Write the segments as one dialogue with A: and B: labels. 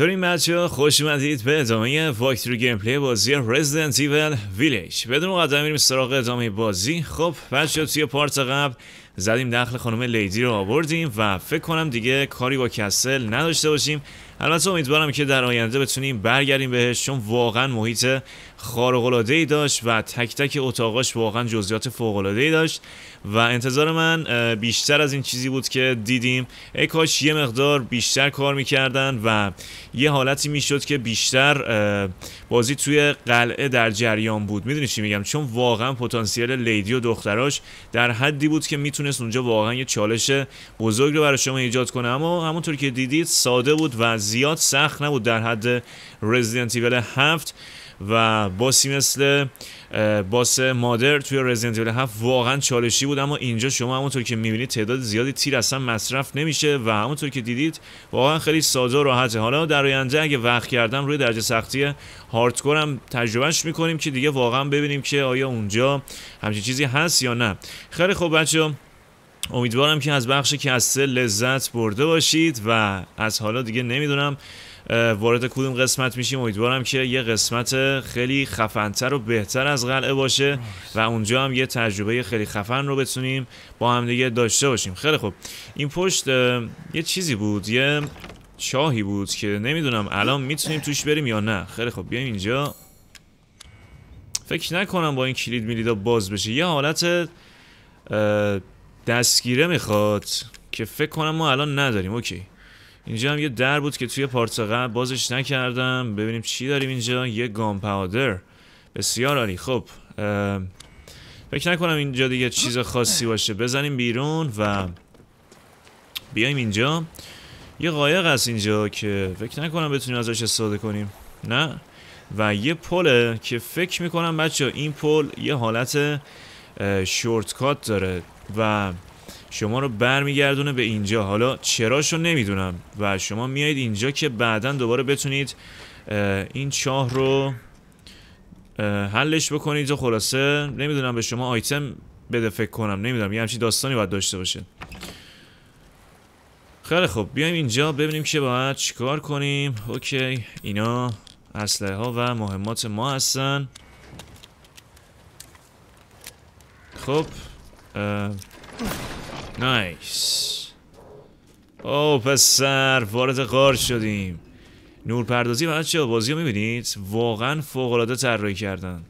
A: این بچه ها خوش اومدید به ادامه فاکتور گیم بازی رزیدنت ایول ویلیج بدون مقدمه میریم سراغ ادامه بازی خب بچه توی پارت قبل زدیم دخل خانم لیدی رو آوردیم و فکر کنم دیگه کاری با کسل نداشته باشیم البته امیدوارم که در آینده بتونیم برگردیم بهش چون واقعا محیط خارق‌العاده ای داشت و تک تک اتاقاش واقعا جزئیات فوق ای داشت و انتظار من بیشتر از این چیزی بود که دیدیم ای کاش یه مقدار بیشتر کار میکردن و یه حالتی میشد که بیشتر بازی توی قلعه در جریان بود میدونی چی میگم چون واقعا پتانسیل لیدی و دختراش در حدی بود که میتونست اونجا واقعا یه چالش بزرگ رو برای شما ایجاد کنه اما همونطور که دیدید ساده بود و زیاد سخت نبود در حد رزیدنت ایول و باسی مثل باس مادر توی رزیدنت ایول واقعا چالشی بود اما اینجا شما همونطور که میبینید تعداد زیادی تیر اصلا مصرف نمیشه و همونطور که دیدید واقعا خیلی ساده و راحته حالا در آینده اگه وقت کردم روی درجه سختی هاردکور هم تجربهش میکنیم که دیگه واقعا ببینیم که آیا اونجا همچین چیزی هست یا نه خیلی خوب بچه امیدوارم که از بخش کسته لذت برده باشید و از حالا دیگه نمیدونم وارد کدوم قسمت میشیم امیدوارم که یه قسمت خیلی خفنتر و بهتر از قلعه باشه و اونجا هم یه تجربه خیلی خفن رو بتونیم با همدیگه داشته باشیم خیلی خوب این پشت یه چیزی بود یه شاهی بود که نمیدونم الان میتونیم توش بریم یا نه خیلی خوب بیایم اینجا فکر نکنم با این کلید میلیدا باز بشه یه حالت دستگیره میخواد که فکر کنم ما الان نداریم اوکی اینجا هم یه در بود که توی پارت بازش نکردم ببینیم چی داریم اینجا یه گام پاودر بسیار عالی خب فکر نکنم اینجا دیگه چیز خاصی باشه بزنیم بیرون و بیایم اینجا یه قایق هست اینجا که فکر نکنم بتونیم ازش استفاده کنیم نه و یه پله که فکر میکنم بچه این پل یه حالت شورتکات داره و شما رو برمیگردونه به اینجا حالا چراش رو نمیدونم و شما میایید اینجا که بعدا دوباره بتونید این چاه رو حلش بکنید و خلاصه نمیدونم به شما آیتم بده فکر کنم نمیدونم یه همچین داستانی باید داشته باشه خیلی خب بیایم اینجا ببینیم که باید چیکار کنیم اوکی اینا اسلحه ها و مهمات ما هستن خب نایس او oh, پسر وارد غار شدیم نورپردازی و چه بازی رو میبینید واقعا فوقالعاده طراحی کردن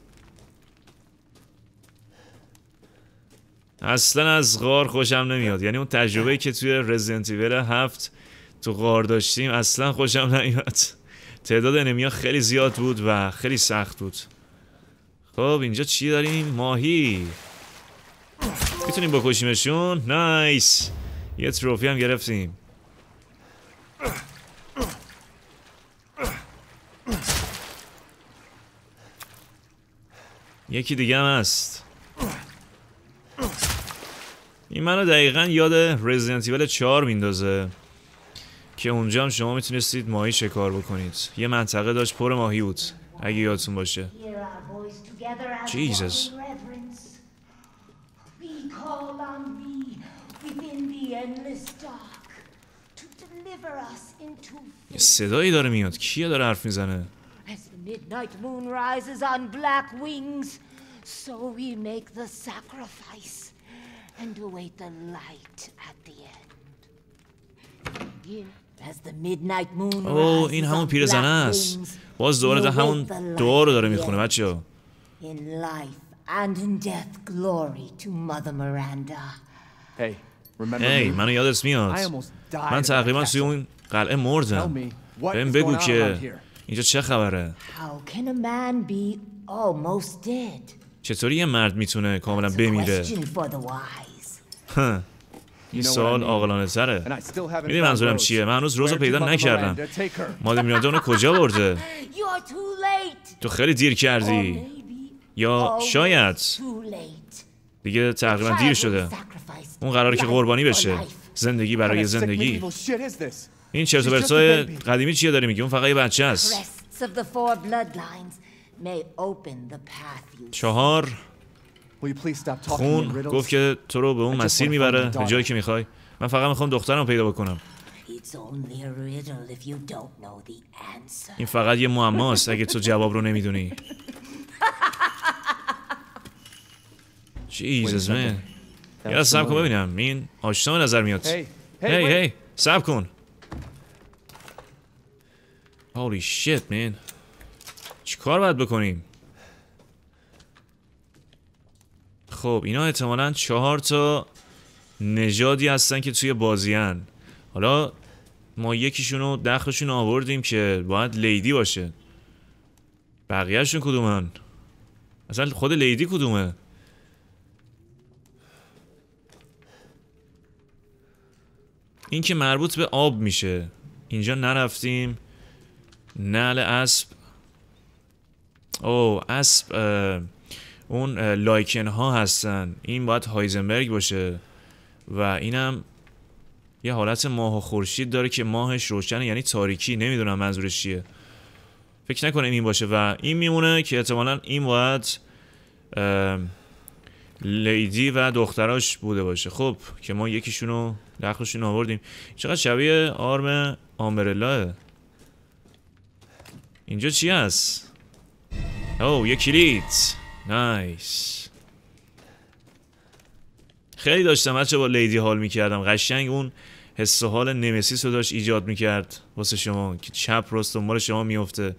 A: اصلا از غار خوشم نمیاد یعنی اون تجربه که توی رزیدنت هفت هفت تو غار داشتیم اصلا خوشم نمیاد تعداد انمیا خیلی زیاد بود و خیلی سخت بود خب اینجا چی داریم ماهی میتونیم بکشیمشون نایس یه تروفی هم گرفتیم یکی دیگه هم هست این منو دقیقا یاد رزیدنت ایول 4 میندازه که اونجا هم شما میتونستید ماهی شکار بکنید یه منطقه داشت پر ماهی بود اگه یادتون باشه جیزس یه صدایی داره میاد کیه داره حرف میزنه As the midnight moon rises on black wings, so we make the sacrifice and await the light at the end. Here, as the midnight moon oh, این همون پیرزنه است. باز دوباره همون دعا رو داره میخونه بچه‌ها. In life and in death glory to Mother Miranda. Hey, ای منو یادت میاد من تقریبا سوی اون قلعه مردم بهم بگو که اینجا چه خبره چطوری یه مرد میتونه کاملا بمیره
B: این سال آقلانه تره
A: میدونی منظورم چیه من هنوز روز پیدا نکردم مادر میانده اونو کجا برده تو خیلی دیر کردی یا شاید دیگه تقریبا دیر شده اون قراره که قربانی بشه زندگی برای زندگی این چرت و پرتای قدیمی چیه داری میگی اون فقط یه بچه است چهار خون گفت که تو رو به اون مسیر میبره به جایی که میخوای من فقط میخوام دخترم پیدا بکنم این فقط یه معماست اگه تو جواب رو نمیدونی Jesus یه سب کن ببینم این آشنا به نظر میاد هی هی سب کن Holy shit چی کار باید بکنیم خب اینا احتمالا چهار تا نژادی هستن که توی بازیان حالا ما یکیشون رو آوردیم که باید لیدی باشه بقیهشون کدومن اصلا خود لیدی کدومه این که مربوط به آب میشه اینجا نرفتیم نل اسب او اسب اون لایکن ها هستن این باید هایزنبرگ باشه و اینم یه حالت ماه و خورشید داره که ماهش روشنه یعنی تاریکی نمیدونم منظورش چیه فکر نکنم این باشه و این میمونه که احتمالا این باید لیدی و دختراش بوده باشه خب که ما یکیشونو دخلشون آوردیم چقدر شبیه آرم آمبرلاه اینجا چی هست؟ او یه کلید نایس خیلی داشتم بچه با لیدی حال میکردم قشنگ اون حس و حال نمسیس رو داشت ایجاد میکرد واسه شما که چپ راست مال شما میفته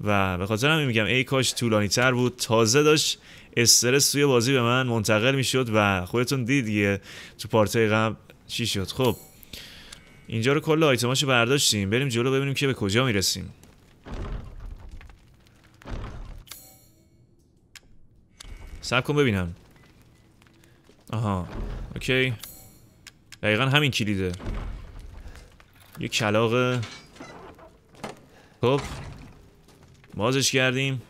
A: و به خاطر همین میگم ای کاش طولانی تر بود تازه داشت استرس توی بازی به من منتقل میشد و خودتون دید یه تو پارتای قبل چی شد خب اینجا رو کل آیتماشو برداشتیم بریم جلو ببینیم که به کجا میرسیم سب کن ببینم آها اوکی دقیقا همین کلیده یه کلاقه خب بازش کردیم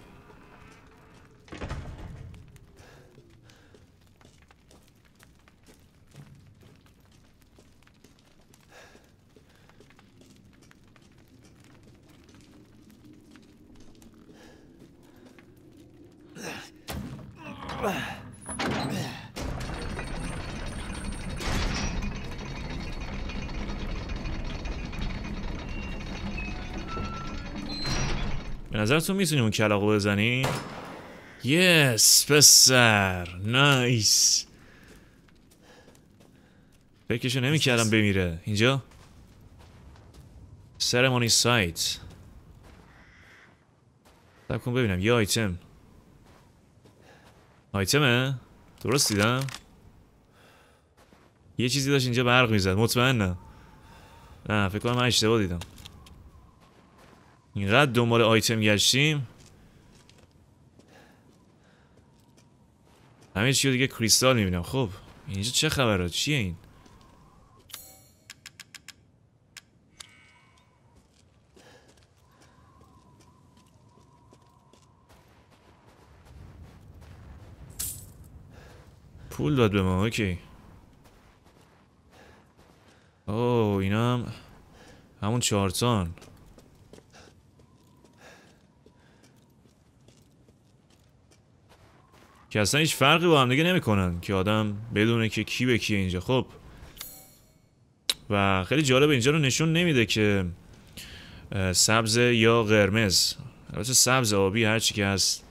A: به نظرتون میتونیم اون رو بزنیم یس پسر نایس فکرشو نمیکردم بمیره اینجا سرمونی سایت سب کن ببینم یه آیتم آیتمه؟ درست دیدم؟ یه چیزی داشت اینجا برق میزد مطمئنم نه فکر کنم من اشتباه دیدم اینقدر دنبال آیتم گشتیم همه چی دیگه کریستال میبینم خب اینجا چه خبره چیه این پول داد به ما اوکی او اینا هم همون چهارتان که اصلا هیچ فرقی با هم دیگه نمیکنن که آدم بدونه که کی به کیه اینجا خب و خیلی جالب اینجا رو نشون نمیده که سبز یا قرمز البته سبز آبی هر چی که هست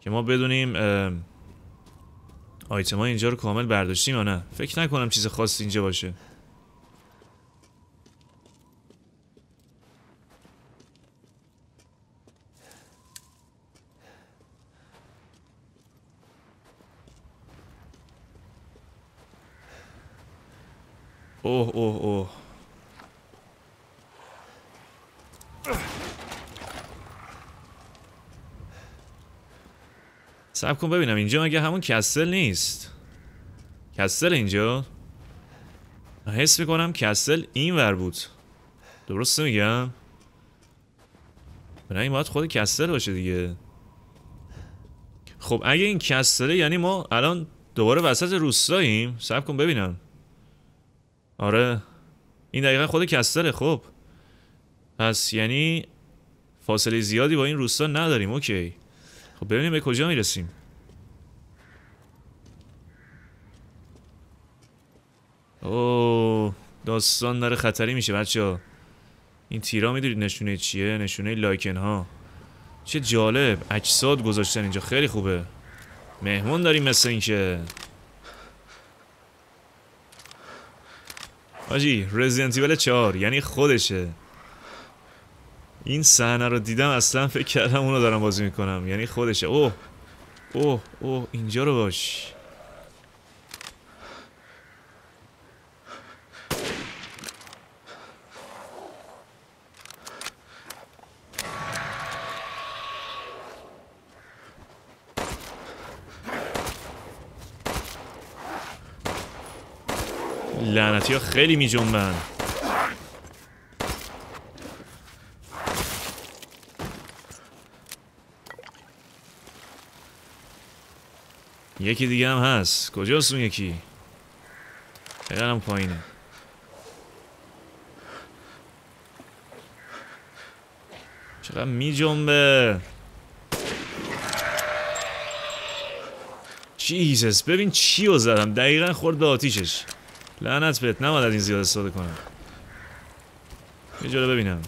A: که ما بدونیم آیتم های اینجا رو کامل برداشتیم یا نه فکر نکنم چیز خاصی اینجا باشه اوه اوه اوه سب کن ببینم اینجا اگه همون کسل نیست کسل اینجا حس میکنم کسل این ور بود درست میگم برای این باید خود کسل باشه دیگه خب اگه این کسله یعنی ما الان دوباره وسط روستاییم سب کن ببینم آره این دقیقا خود کستره خب پس یعنی فاصله زیادی با این روستا نداریم اوکی خب ببینیم به کجا میرسیم اوه داستان داره خطری میشه بچه ها این تیرا میدونید نشونه چیه نشونه لایکن ها چه جالب اجساد گذاشتن اینجا خیلی خوبه مهمون داریم مثل اینکه آجی رزیدنت ایول 4 یعنی خودشه این صحنه رو دیدم اصلا فکر کردم اونو دارم بازی میکنم یعنی خودشه اوه اوه اوه اینجا رو باش لعنتی ها خیلی می جنبن. یکی دیگه هم هست کجاست اون یکی هم پایینه چقدر می جنبه جیزس ببین چی رو زدم دقیقا خورد به آتیشش لعنت بهت نباید از این زیاد استفاده کنم یه جوره ببینم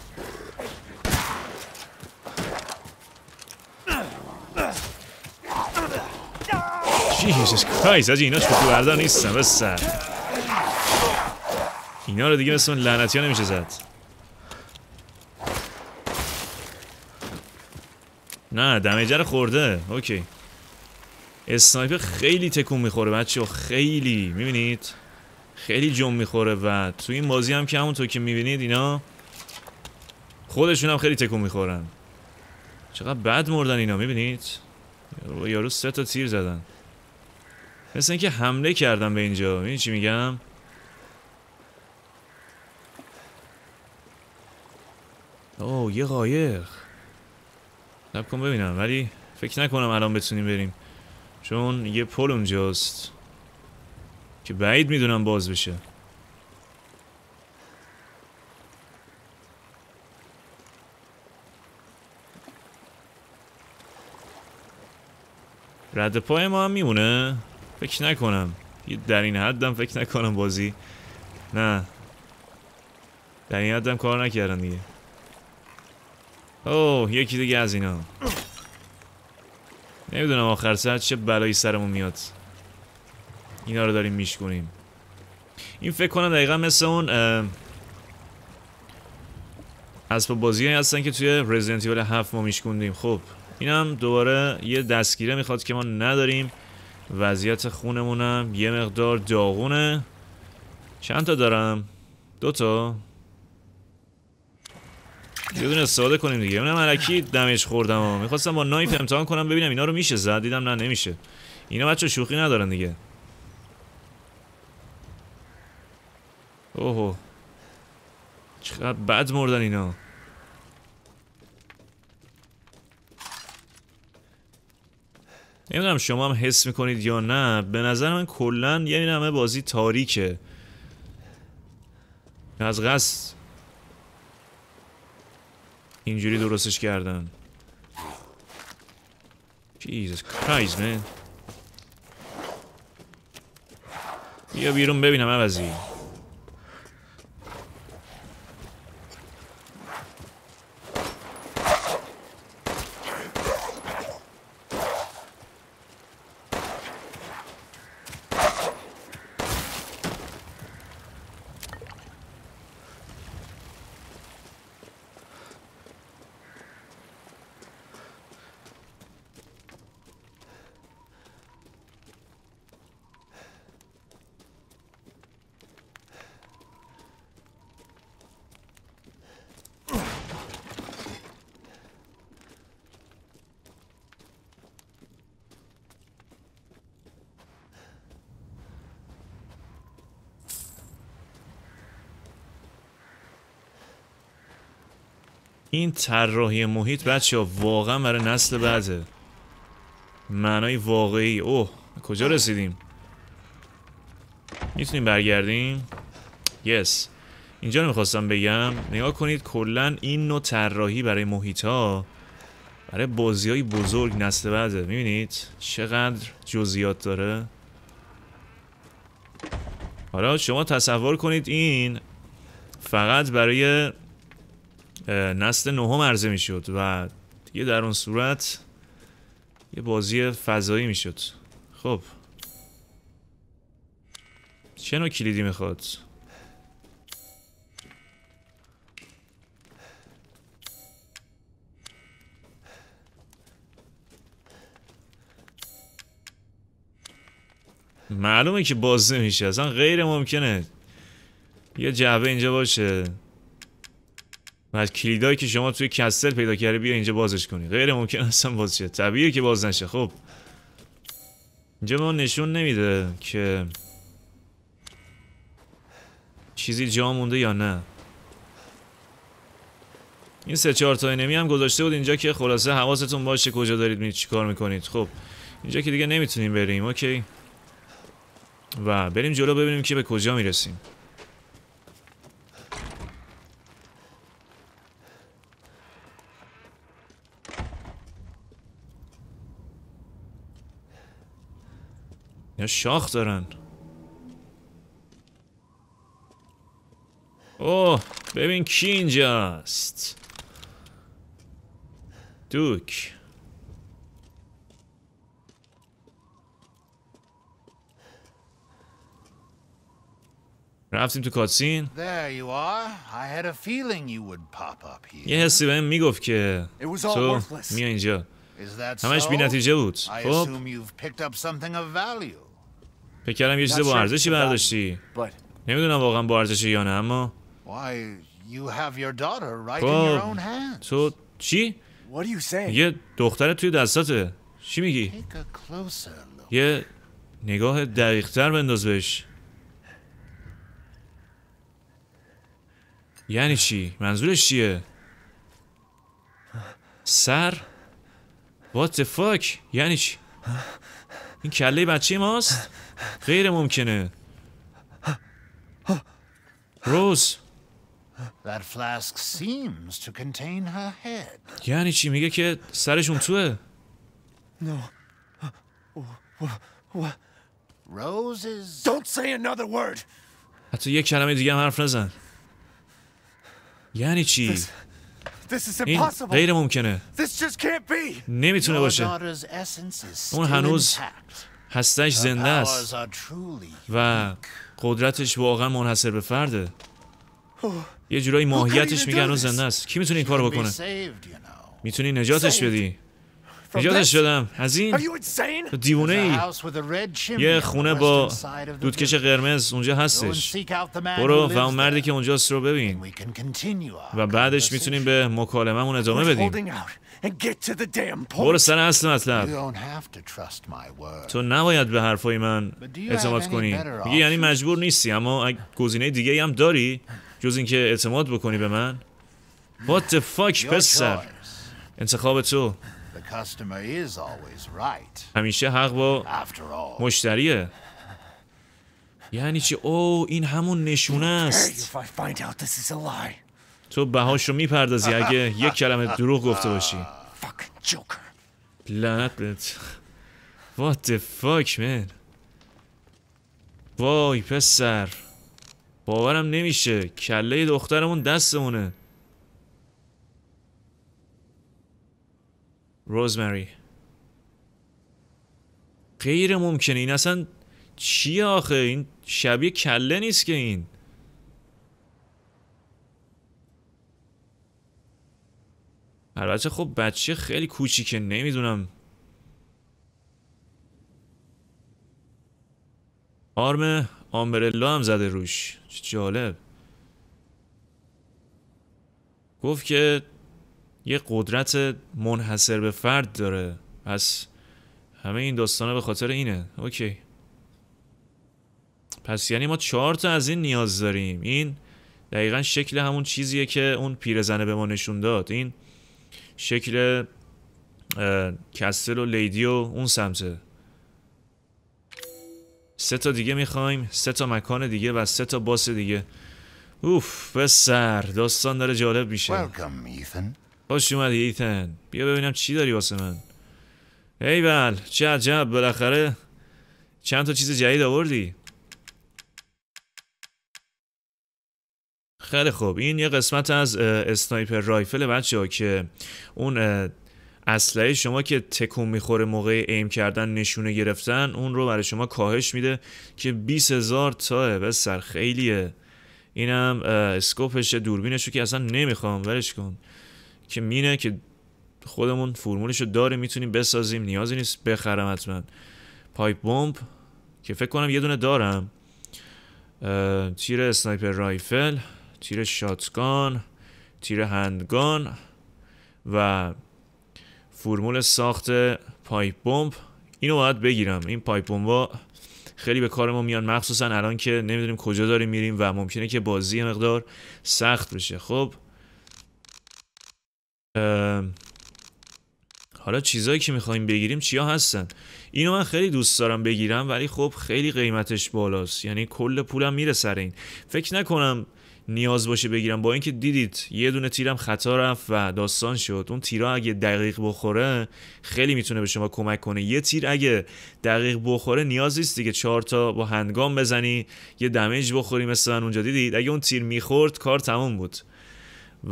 A: جیسوس کرایس از اینا بردار نیستن بس اینا رو دیگه مثل اون لعنتی ها نمیشه زد نه دمیجر خورده اوکی اسنایپ خیلی تکون میخوره بچه خیلی میبینید خیلی جون میخوره و تو این بازی هم که همونطور که میبینید اینا خودشون هم خیلی تکون میخورن چقدر بد مردن اینا میبینید یارو سه تا تیر زدن مثل اینکه حمله کردم به اینجا این چی میگم اوه یه قایق نبکن ببینم ولی فکر نکنم الان بتونیم بریم چون یه پل اونجاست که بعید میدونم باز بشه رد پای ما هم میمونه فکر نکنم در این حدم فکر نکنم بازی نه در این حدم کار نکردن دیگه اوه یکی دیگه از اینا نمیدونم آخر سر چه بلایی سرمون میاد اینا رو داریم میشکنیم این فکر کنم دقیقا مثل اون از بازی هایی هستن که توی رزیدنت ایول ما میشکوندیم خب اینم دوباره یه دستگیره میخواد که ما نداریم وضعیت خونمونم یه مقدار داغونه چند تا دارم دوتا یه دونه استفاده کنیم دیگه اونم علکی دمیج خوردم ها میخواستم با نایف امتحان کنم ببینم اینا رو میشه زد دیدم نه نمیشه اینا بچه شوخی ندارن دیگه اوه چقدر بد مردن اینا نمیدونم شما هم حس میکنید یا نه به نظر من کلا یه این همه بازی تاریکه از قصد اینجوری درستش کردن جیزس Christ man بیا بیرون ببینم عوضی این طراحی محیط بچه ها واقعا برای نسل بعده معنای واقعی اوه کجا رسیدیم میتونیم برگردیم یس اینجا رو بگم نگاه کنید کلا این نوع طراحی برای محیط ها برای بازی های بزرگ نسل بعده میبینید چقدر جزیات داره حالا شما تصور کنید این فقط برای نسل نهم عرضه میشد و دیگه در اون صورت یه بازی فضایی میشد خب چه نوع کلیدی میخواد معلومه که باز نمیشه اصلا غیر ممکنه یه جعبه اینجا باشه از کلیدایی که شما توی کسل پیدا کرده بیا اینجا بازش کنی غیر ممکن اصلا باز شه طبیعیه که باز نشه خب اینجا ما نشون نمیده که چیزی جا مونده یا نه این سه چهار تا اینمی هم گذاشته بود اینجا که خلاصه حواستون باشه کجا دارید می چیکار میکنید خب اینجا که دیگه نمیتونیم بریم اوکی و بریم جلو ببینیم که به کجا میرسیم یا شاخ دارن اوه ببین کی اینجاست دوک رفتیم تو کاتسین یه حسی می میگفت که تو میای اینجا همش بی نتیجه بود خب فکر کردم یه چیز با ارزشی برداشتی نمیدونم واقعا با ارزشی یا نه اما خب، تو چی؟ یه دختر توی دستاته چی میگی؟ یه نگاه دقیقتر بنداز بهش یعنی چی؟ منظورش چیه؟ سر؟ What the fuck؟ یعنی چی؟ این کله بچه ماست؟ غیر ممکنه روز That flask seems to contain her head. یعنی چی میگه که سرشون توه؟ No. What? Roses. Don't say another word. حتی یک کلمه دیگه هم حرف نزن. یعنی چی؟ این غیر ممکنه. This just can't be. نمیتونه باشه. اون هنوز هستش زنده است و قدرتش واقعا منحصر به فرده یه جورایی ماهیتش میگن و زنده است کی میتونه این کار بکنه میتونی نجاتش بدی نجاتش شدم. از این دیوونه ای یه خونه با دودکش قرمز اونجا هستش برو و اون مردی که اونجاست رو ببین و بعدش میتونیم به مکالممون ادامه بدیم and to the damn برو سر اصل مطلب. تو نباید به حرفای من اعتماد کنی. یعنی مجبور نیستی اما گزینه دیگه هم داری جز اینکه اعتماد بکنی به من. What the fuck پسر. انتخاب تو. همیشه حق با مشتریه. یعنی چی؟ او این همون نشونه است. تو بهاشو میپردازی اگه یک کلمه دروغ گفته باشی لعنت بهت What the fuck man وای پسر باورم نمیشه کله دخترمون دستمونه روزمری غیر ممکنه این اصلا چی آخه این شبیه کله نیست که این البته خب بچه خیلی کوچیکه نمیدونم آرم آمبرلا هم زده روش چه جالب گفت که یه قدرت منحصر به فرد داره پس همه این داستانه به خاطر اینه اوکی پس یعنی ما چهار تا از این نیاز داریم این دقیقا شکل همون چیزیه که اون پیرزنه به ما نشون داد این شکل کستل و لیدی و اون سمته سه تا دیگه میخوایم سه تا مکان دیگه و سه تا باس دیگه اوف بسر داستان داره جالب میشه خوش اومدی ایتن بیا ببینم چی داری واسه من ایول چه عجب بالاخره چند تا چیز جدید آوردی خیلی خوب این یه قسمت از اسنایپر رایفل بچه ها که اون اسلحه شما که تکون میخوره موقع ایم کردن نشونه گرفتن اون رو برای شما کاهش میده که 20000 هزار تاه بسر خیلیه اینم اسکوپش دوربینش رو که اصلا نمیخوام ولش کن که مینه که خودمون فرمولش رو داره، میتونیم بسازیم نیازی نیست بخرم حتما پایپ بمب که فکر کنم یه دونه دارم تیر اسنایپر رایفل تیر شاتگان تیر هندگان و فرمول ساخت پایپ بمب اینو باید بگیرم این پایپ ها خیلی به کار ما میان مخصوصا الان که نمیدونیم کجا داریم میریم و ممکنه که بازی مقدار سخت بشه خب حالا چیزایی که میخوایم بگیریم چیا هستن اینو من خیلی دوست دارم بگیرم ولی خب خیلی قیمتش بالاست یعنی کل پولم میره سر این فکر نکنم نیاز باشه بگیرم با اینکه دیدید یه دونه تیرم خطا رفت و داستان شد اون تیرا اگه دقیق بخوره خیلی میتونه به شما کمک کنه یه تیر اگه دقیق بخوره نیاز نیست دیگه چهار تا با هندگام بزنی یه دمیج بخوری مثلا اونجا دیدید اگه اون تیر میخورد کار تمام بود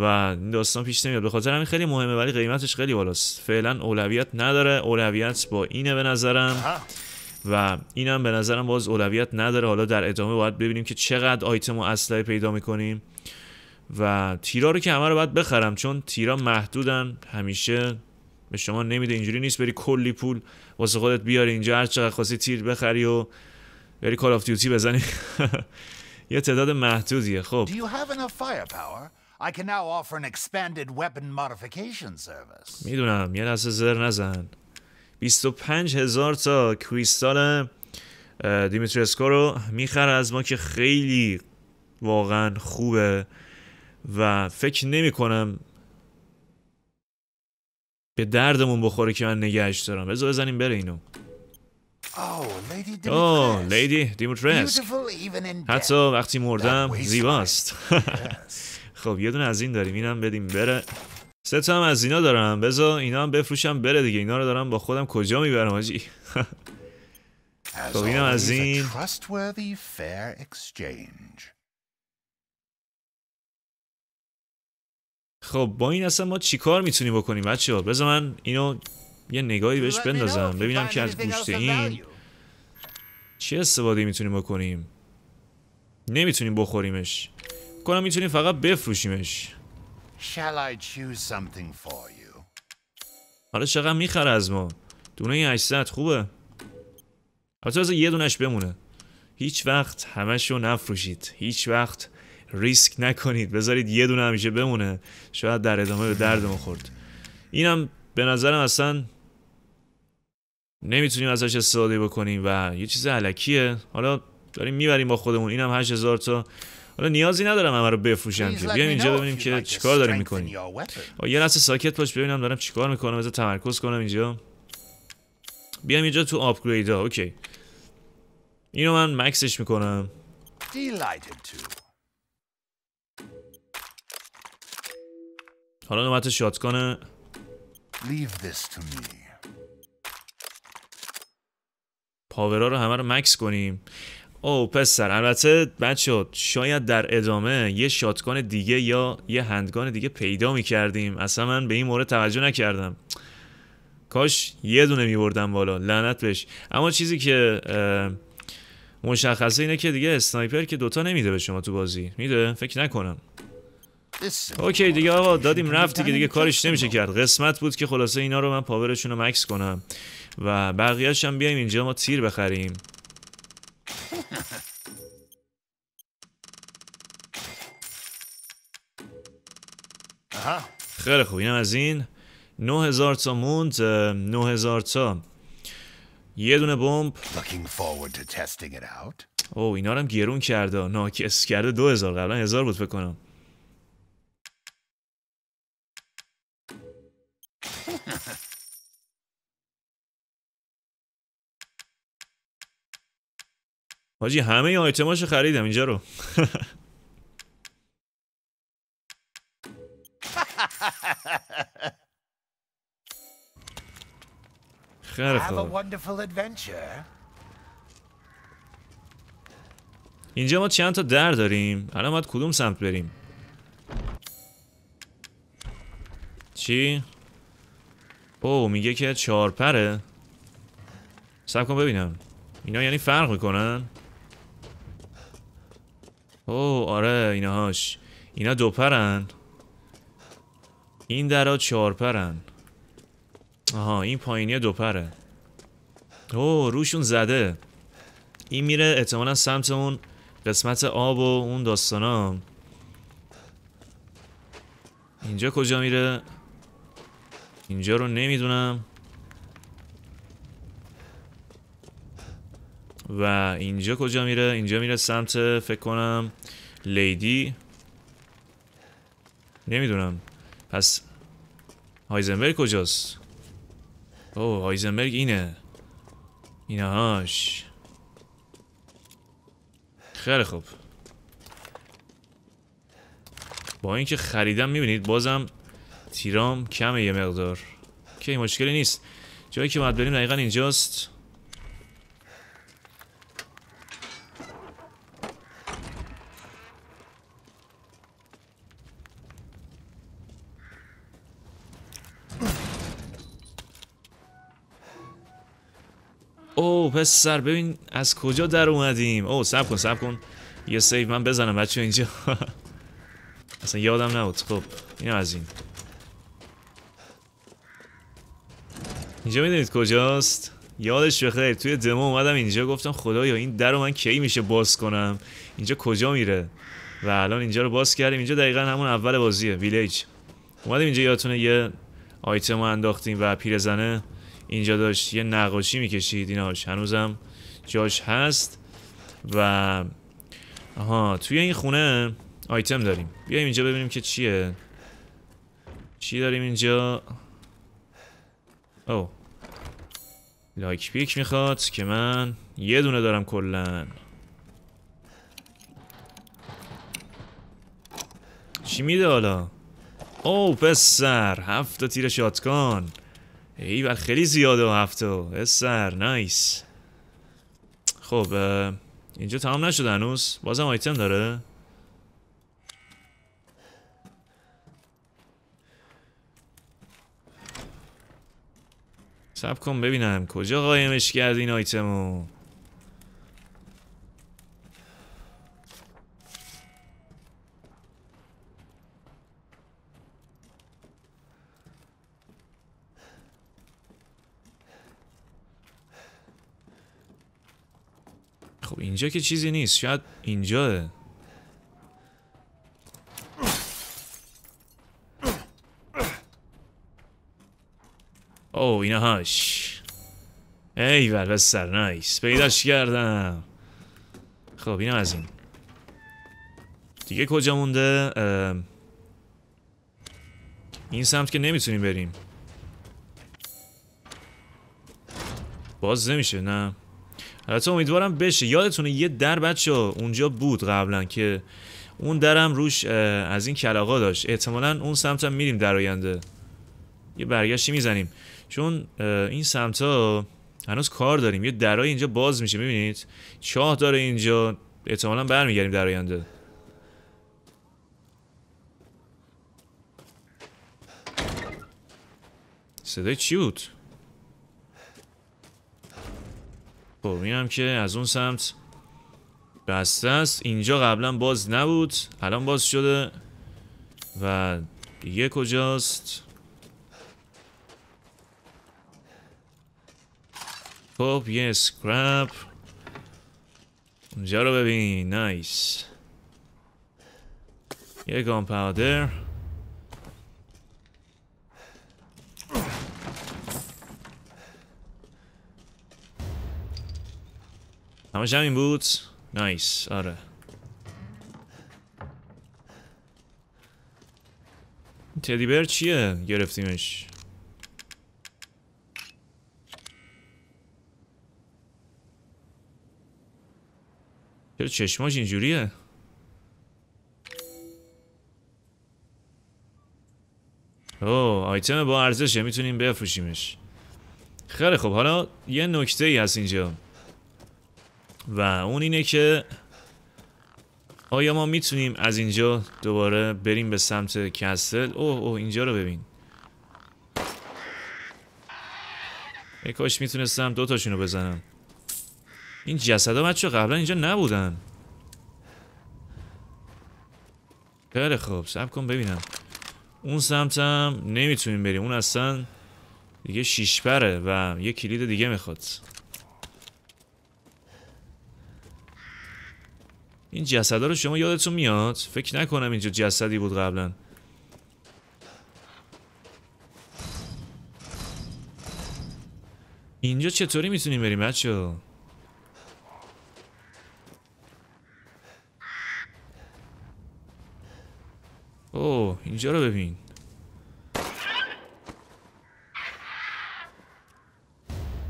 A: و داستان پیش نمیاد به خاطر همین خیلی مهمه ولی قیمتش خیلی بالاست فعلا اولویت نداره اولویت با اینه به نظرم و اینم به نظرم باز اولویت نداره حالا در ادامه باید ببینیم که چقدر آیتم و اسلحه پیدا میکنیم و تیرا رو که همه رو باید بخرم چون تیرا محدودن همیشه به شما نمیده اینجوری نیست بری کلی پول واسه خودت بیاری اینجا هر چقدر خواستی تیر بخری و بری کال آف دیوتی بزنی یه تعداد محدودیه خب میدونم یه لحظه زر نزن 25 هزار تا کریستال دیمیتریسکو رو میخره از ما که خیلی واقعا خوبه و فکر نمی کنم به دردمون بخوره که من نگهش دارم بذار بزنیم بره اینو او لیدی دیمیتریسک حتی وقتی مردم زیباست خب یه دونه از این داریم اینم بدیم بره سه تا هم از اینا دارم بذار اینا هم بفروشم بره دیگه اینا رو دارم با خودم کجا میبرم آجی خب اینم از این خب با این اصلا ما چیکار میتونیم بکنیم بچه ها بذار من اینو یه نگاهی بهش بندازم ببینم که از گوشت این چه استفاده میتونیم بکنیم نمیتونیم بخوریمش کنم میتونیم فقط بفروشیمش Shall I choose something for you? حالا چقدر میخره از ما دونه این 800 خوبه حتی از یه دونش بمونه هیچ وقت رو نفروشید هیچ وقت ریسک نکنید بذارید یه دونه همیشه بمونه شاید در ادامه به درد خورد اینم به نظرم اصلا نمیتونیم ازش استفاده بکنیم و یه چیز علکیه حالا داریم میبریم با خودمون اینم 8000 تا حالا نیازی ندارم همه رو بفروشم که بیایم اینجا ببینیم که چیکار داریم میکنیم یه لحظه ساکت باش ببینم دارم چیکار میکنم بذار تمرکز کنم اینجا بیام اینجا تو آپگرید ها اوکی اینو من مکسش میکنم حالا نومت شات کنه پاورا رو همه رو مکس کنیم او پسر البته بچه شاید در ادامه یه شاتگان دیگه یا یه هندگان دیگه پیدا می کردیم اصلا من به این مورد توجه نکردم کاش یه دونه می بردم بالا لعنت بش اما چیزی که مشخصه اینه که دیگه اسنایپر که دوتا نمیده به شما تو بازی میده فکر نکنم اوکی دیگه آقا دادیم رفت دیگه دیگه کارش نمیشه کرد قسمت بود که خلاصه اینا رو من پاورشون رو مکس کنم و بقیهش هم بیایم اینجا ما تیر بخریم خیلی خوب اینم از این 9000 تا موند 9000 تا یه دونه بمب او اینا هم گرون کرده ناکس کرده 2000 قبلا 1000 بود فکر کنم حاجی همه ای آیتماشو خریدم اینجا رو خیلی خوب اینجا ما چند تا در داریم الان باید کدوم سمت بریم چی؟ او میگه که چهار پره سب کن ببینم اینا یعنی فرق میکنن او آره هاش اینا دو پرن این درا پرن آها این پایینی پره او روشون زده این میره احتمالا سمت اون قسمت آب و اون ها اینجا کجا میره اینجا رو نمیدونم و اینجا کجا میره اینجا میره سمت فکر کنم لیدی نمیدونم پس هایزنبرگ کجاست او هایزنبرگ اینه اینه هاش خیلی خوب با اینکه خریدم میبینید بازم تیرام کمه یه مقدار که مشکلی نیست جایی که باید بریم دقیقا اینجاست او پسر ببین از کجا در اومدیم او سب کن سب کن یه سیف من بزنم بچه اینجا اصلا یادم نبود خب این از این اینجا میدونید کجاست یادش بخیر توی دمو اومدم اینجا گفتم خدایا این در من کی میشه باز کنم اینجا کجا میره و الان اینجا رو باز کردیم اینجا دقیقا همون اول بازیه ویلیج اومدیم اینجا یادتونه یه آیتم رو انداختیم و پیرزنه اینجا داشت یه نقاشی میکشید ایناش هنوزم جاش هست و آها توی این خونه آیتم داریم بیایم اینجا ببینیم که چیه چی داریم اینجا او لایک پیک میخواد که من یه دونه دارم کلن چی میده حالا او پسر هفت تیر شاتکان ای بر خیلی زیاده و هفته سر نایس خب اینجا تمام نشد هنوز بازم آیتم داره سب کن ببینم کجا قایمش کرد این آیتمو خب اینجا که چیزی نیست شاید اینجا. او اینا هاش ای ول سر نایس پیداش کردم خب اینا از این دیگه کجا مونده این سمت که نمیتونیم بریم باز نمیشه نه البته امیدوارم بشه یادتونه یه در بچه اونجا بود قبلا که اون درم روش از این کلاقا داشت احتمالا اون سمت هم میریم در آینده یه برگشتی میزنیم چون این سمت ها هنوز کار داریم یه درای اینجا باز میشه میبینید چاه داره اینجا احتمالا برمیگردیم در آینده صدای چی بود؟ خب هم که از اون سمت بسته است اینجا قبلا باز نبود الان باز شده و دیگه کجاست خب یه اسکرپ اونجا رو ببین نایس یه گام همش همین بود نایس آره تدیبر چیه گرفتیمش چرا چشماش اینجوریه او آیتم با ارزشه میتونیم بفروشیمش خیلی خب حالا یه نکته ای هست اینجا و اون اینه که آیا ما میتونیم از اینجا دوباره بریم به سمت کسل اوه اوه اینجا رو ببین ای کاش میتونستم دوتاشون رو بزنم این جسد ها قبلا اینجا نبودن خیلی خوب سب کن ببینم اون سمتم نمیتونیم بریم اون اصلا دیگه شیشپره و یه کلید دیگه میخواد این جسدها رو شما یادتون میاد فکر نکنم اینجا جسدی بود قبلا اینجا چطوری میتونیم بریم بچه اوه اینجا رو ببین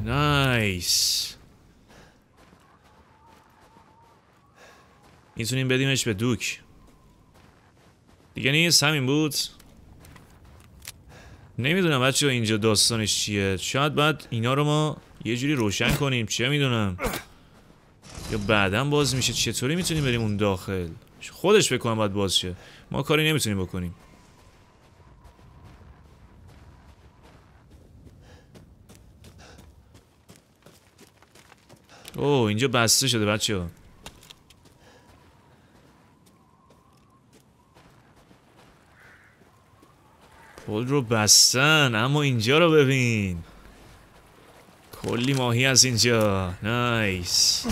A: نایس میتونیم بدیمش به دوک دیگه نیست همین بود نمیدونم بچه اینجا داستانش چیه شاید بعد اینا رو ما یه جوری روشن کنیم چه میدونم یا بعدا باز میشه چطوری میتونیم بریم اون داخل خودش بکنم باید باز شه ما کاری نمیتونیم بکنیم اوه اینجا بسته شده بچه ها پل رو بستن اما اینجا رو ببین کلی ماهی از اینجا نایس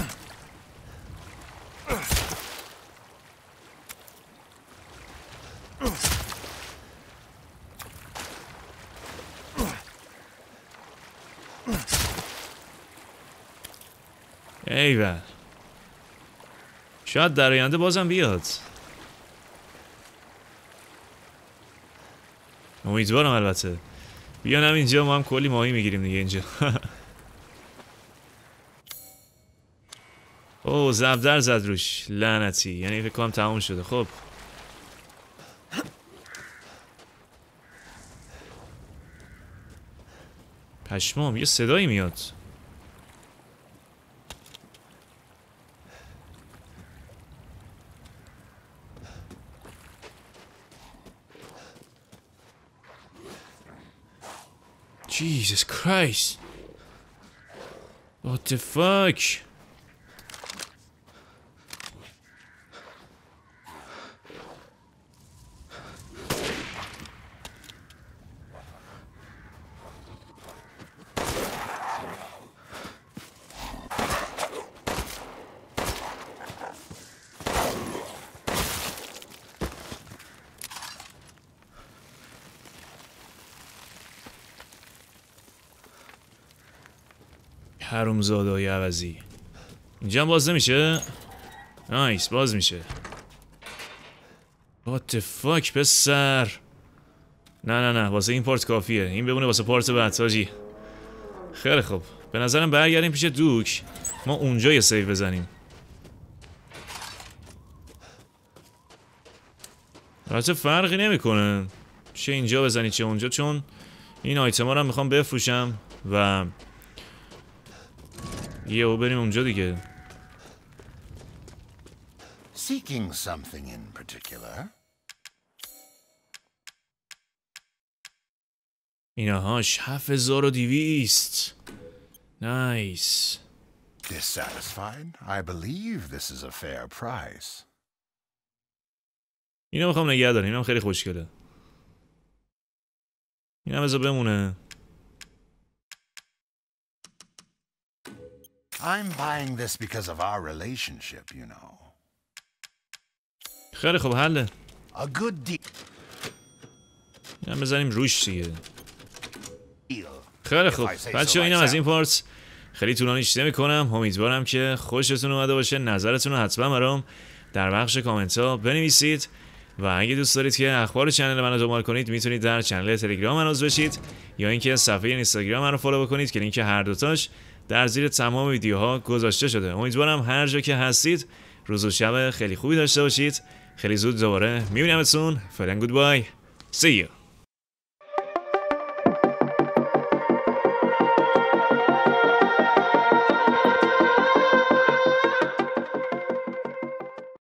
A: ایوه شاید در آینده بازم بیاد امیدوارم البته بیان هم اینجا ما هم کلی ماهی میگیریم دیگه اینجا او زبدر زد روش لعنتی یعنی فکر کنم تموم شده خب پشمام یه صدایی میاد Jesus Christ. What the fuck? های عوضی اینجا هم باز نمیشه نایس باز میشه What فاک پسر نه نه نه واسه این پارت کافیه این بمونه واسه پارت بعد خیلی خوب به نظرم برگردیم پیش دوک ما اونجا یه سیف بزنیم البته فرقی نمیکنه چه اینجا بزنی چه اونجا چون این آیتما رو میخوام بفروشم و یه او بریم اونجا دیگه seeking something in particular اینهاش 7200 نایس dissatisfied i believe this is a fair price اینو میخوام نگه دارم اینم خیلی خوشگله اینم بذار بمونه I'm buying this because of our relationship, you know. خیلی خوب حله. A good بزنیم روش خیلی خوب بچه اینم از این پارت خیلی طولانیش نمیکنم امیدوارم که خوشتون اومده باشه نظرتون رو حتما برام در بخش کامنت ها بنویسید و اگه دوست دارید که اخبار چنل رو دنبال کنید میتونید در چنل تلگرام من بشید یا اینکه صفحه اینستاگرام من رو فالو بکنید که لینک هر دوتاش در زیر تمام ویدیوها گذاشته شده امیدوارم هر جا که هستید روز و شب خیلی خوبی داشته باشید خیلی زود دوباره میبینمتون گود بای سی